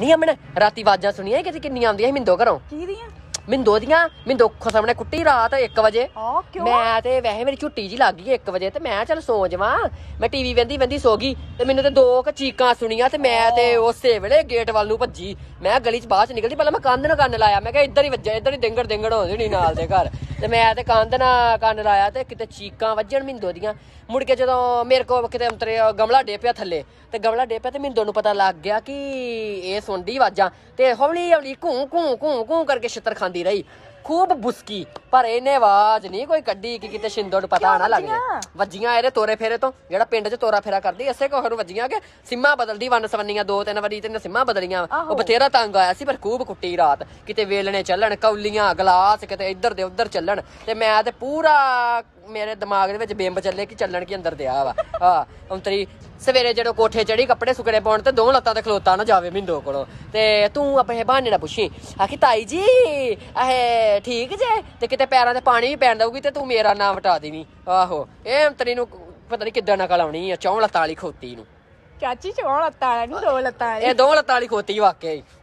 ਨਹੀਂ ਅਮਨ ਰਾਤੀ ਆਵਾਜ਼ਾਂ ਸੁਣੀਆਂ ਕਿਤੇ ਕਿੰਨੀਆਂ ਆਉਂਦੀਆਂ ਸੀ ਮਿੰਦੋ ਘਰੋਂ ਕੀ ਦੀਆਂ ਮਿੰਦੋ ਦੀਆਂ ਮਿੰਦੋ ਖੋ ਸਾਹਮਣੇ ਕੁੱਟੀ ਰਾਤ 1 ਵਜੇ ਆ ਕਿਉਂ ਮੈਂ ਤੇ ਵੈਸੇ ਮੇਰੀ ਛੁੱਟੀ ਜੀ ਲੱਗ ਗਈ 1 ਵਜੇ ਤੇ ਮੈਂ ਚੱਲ ਸੌ ਜਾਵਾਂ ਮੈਂ ਟੀਵੀ ਵੰਦੀ ਵੰਦੀ ਸੋ ਗਈ ਤੇ ਮੈਨੂੰ ਤੇ ਦੋ ਕ ਚੀਕਾਂ ਸੁਣੀਆਂ ਤੇ ਮੈਂ ਤੇ ਉਸੇ ਵੇਲੇ ਗੇਟ ਵੱਲ ਨੂੰ ਭੱਜੀ ਮੈਂ ਗਲੀ 'ਚ ਬਾਹਰ ਨਿਕਲਦੀ ਪਹਿਲਾਂ ਮੈਂ ਕੰਨ ਨਾਲ ਕੰਨ ਲਾਇਆ ਮੈਂ ਕਿਹਾ ਇੱਧਰ ਹੀ ਵੱਜਿਆ ਇੱਧਰ ਹੀ ਡਿੰਗੜ ਡਿੰਗੜ ਹੋ ਜਣੀ ਨਾਲ ਦੇ ਘਰ ਤੇ ਮੈਂ ਤੇ ਕੰਧ ਨਾਲ ਕੰਨ ਲਾਇਆ ਤੇ ਕਿਤੇ ਚੀਕਾਂ ਵੱਜਣ ਮਿੰਦੋ ਦੀਆਂ ਮੁੜ ਕੇ ਜਦੋਂ ਮੇਰੇ ਕੋ ਕਿਤੇ ਅੰਤਰੇ ਗਮਲਾ ਡੇਪਿਆ ਥੱਲੇ ਤੇ ਗਮਲਾ ਡੇਪਿਆ ਤੇ ਮਿੰਦੋ ਨੂੰ ਪਤਾ ਲੱਗ ਗਿਆ ਕਿ ਇਹ ਸੁਣਦੀ ਆਵਾਜ਼ਾਂ ਤੇ ਹੌਲੀ ਹੌਲੀ ਘੂੰ ਘੂੰ ਘੂੰ ਘੂੰ ਕਰਕੇ ਛਿੱਤਰ ਖਾਂਦੀ ਰਹੀ ਖੂਬ ਬੁਸਕੀ ਪਰ ਇਹਨੇ ਆਵਾਜ਼ ਨਹੀਂ ਕੋਈ ਕੱਢੀ ਕਿ ਕਿਤੇ ਸ਼ਿੰਦੋੜ ਪਤਾ ਨਾ ਲੱਗੇ ਵੱਜੀਆਂ ਇਹਦੇ ਤੋਰੇ ਫੇਰੇ ਤੋਂ ਜਿਹੜਾ ਪਿੰਡ 'ਚ ਤੋਰਾ ਫੇਰਾ ਕਰਦੀ ਐਸੇ ਕੋਹਰ ਨੂੰ ਵੱਜੀਆਂ ਕਿ ਸਿੰਮਾ ਬਦਲਦੀ ਵਨ ਸਵੰਨੀਆਂ ਦੋ ਤਿੰਨ ਵਾਰੀ ਤੇ ਸਿੰਮਾ ਬਦਲੀਆਂ ਉਹ ਬਥੇਰਾ ਤੰਗ ਆਇਆ ਸੀ ਪਰ ਖੂਬ ਕੁੱਟੀ ਰਾਤ ਕਿਤੇ ਵੇਲਣੇ ਚੱਲਣ ਕੌਲੀਆਂ ਗਲਾਸ ਕਿਤੇ ਇੱਧਰ ਦੇ ਉੱਧਰ ਚੱਲਣ ਤੇ ਮੈਂ ਤੇ ਪੂਰਾ ਮੇਰੇ ਦਿਮਾਗ ਦੇ ਵਿੱਚ ਬੇਂਬ ਚੱਲੇ ਕਿ ਚੱਲਣ ਕੀ ਅੰਦਰ ਦਿਆ ਵਾ ਹਾਂ ਅੰਤਰੀ ਸਵੇਰੇ ਜਦੋਂ ਕੋਠੇ ਚੜੀ ਕੱਪੜੇ ਸੁਕਣੇ ਪਾਉਣ ਤੇ ਦੋ ਲੱਤਾਂ ਤੇ ਖਲੋਤਾ ਨਾ ਜਾਵੇ ਮਿੰਦੋ ਕੋਲੋਂ ਤੇ ਤੂੰ ਆਪਣੇ ਬਹਾਨੇ ਨਾ ਪੁੱਛੀ ਆਖੀ ਤਾਈ ਜੀ ਇਹ ਠੀਕ ਜੇ ਤੇ ਕਿਤੇ ਪੈਰਾਂ ਤੇ ਪਾਣੀ ਵੀ ਪੈਣ ਦਊਗੀ ਤੇ ਤੂੰ ਮੇਰਾ ਨਾਮ ਵਟਾ ਦੇਵੀਂ ਆਹੋ ਇਹ ਅੰਤਰੀ ਨੂੰ ਪਤਾ ਨਹੀਂ ਕਿੱਦਾਂ ਨਕਲ ਆਉਣੀ ਆ ਚੌਂ ਲੱਤਾਂ ਵਾਲੀ ਖੋਤੀ ਨੂੰ ਚਾਚੀ ਚੌਂ ਲੱਤਾਂ ਵਾਲੀ ਨਹੀਂ ਦੋ ਲੱਤਾਂ ਵਾਲੀ ਇਹ ਦੋ ਲੱਤਾਂ ਵਾਲੀ ਖੋਤੀ ਵਾਕਿਆ ਹੀ